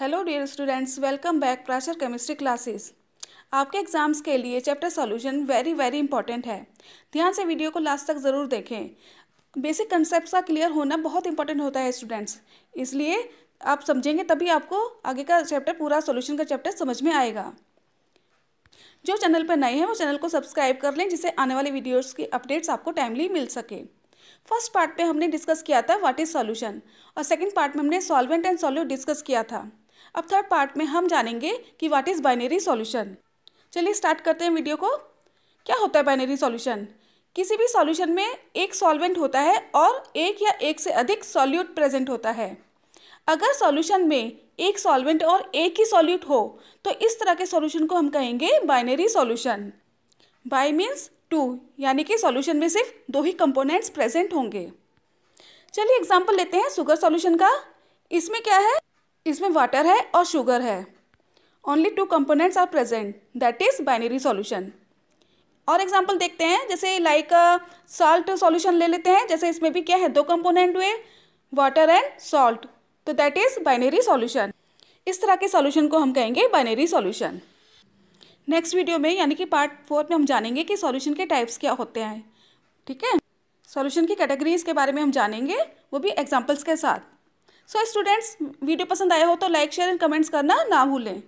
hello dear students welcome back प्राचर chemistry classes आपके exams के लिए chapter solution very very important है ध्यान से वीडियो को लास्ट तक ज़रूर देखें बेसिक कंसेप्ट का क्लियर होना बहुत इंपॉर्टेंट होता है स्टूडेंट्स इसलिए आप समझेंगे तभी आपको आगे का चैप्टर पूरा सोल्यूशन का चैप्टर समझ में आएगा जो चैनल पर नए हैं वो चैनल को सब्सक्राइब कर लें जिससे आने वाले वीडियोज़ की अपडेट्स आपको टाइमली मिल सके फर्स्ट पार्ट में हमने डिस्कस किया था व्हाट इज़ सॉल्यूशन और सेकंड पार्ट में हमने सॉल्वेंट एंड सॉल्यूट डिस्कस किया था अब थर्ड पार्ट में हम जानेंगे कि व्हाट इज़ बाइनरी सॉल्यूशन चलिए स्टार्ट करते हैं वीडियो को क्या होता है बाइनरी सॉल्यूशन किसी भी सॉल्यूशन में एक सॉल्वेंट होता है और एक या एक से अधिक सॉल्यूट प्रेजेंट होता है अगर सॉल्यूशन में एक सॉल्वेंट और एक ही सॉल्यूट हो तो इस तरह के सॉल्यूशन को हम कहेंगे binary solution bi means two यानी कि सॉल्यूशन में सिर्फ दो ही कंपोनेंट्स प्रेजेंट होंगे चलिए एग्जांपल लेते हैं सुगर सॉल्यूशन का इसमें क्या है इसमें वाटर है और शुगर है only two components are present that is binary solution और एग्जांपल देखते हैं जैसे लाइक साल्ट सॉल्यूशन ले लेते हैं जैसे इसमें भी क्या है दो कंपोनेंट हुए वाटर एंड सॉल्ट तो दैट इज़ बाइनरी सॉल्यूशन इस तरह के सॉल्यूशन को हम कहेंगे बाइनरी सॉल्यूशन नेक्स्ट वीडियो में यानी कि पार्ट फोर में हम जानेंगे कि सॉल्यूशन के टाइप्स क्या होते हैं ठीक है सॉल्यूशन की कैटेगरीज के बारे में हम जानेंगे वो भी एग्जाम्पल्स के साथ सो स्टूडेंट्स वीडियो पसंद आया हो तो लाइक शेयर एंड कमेंट्स करना ना भूलें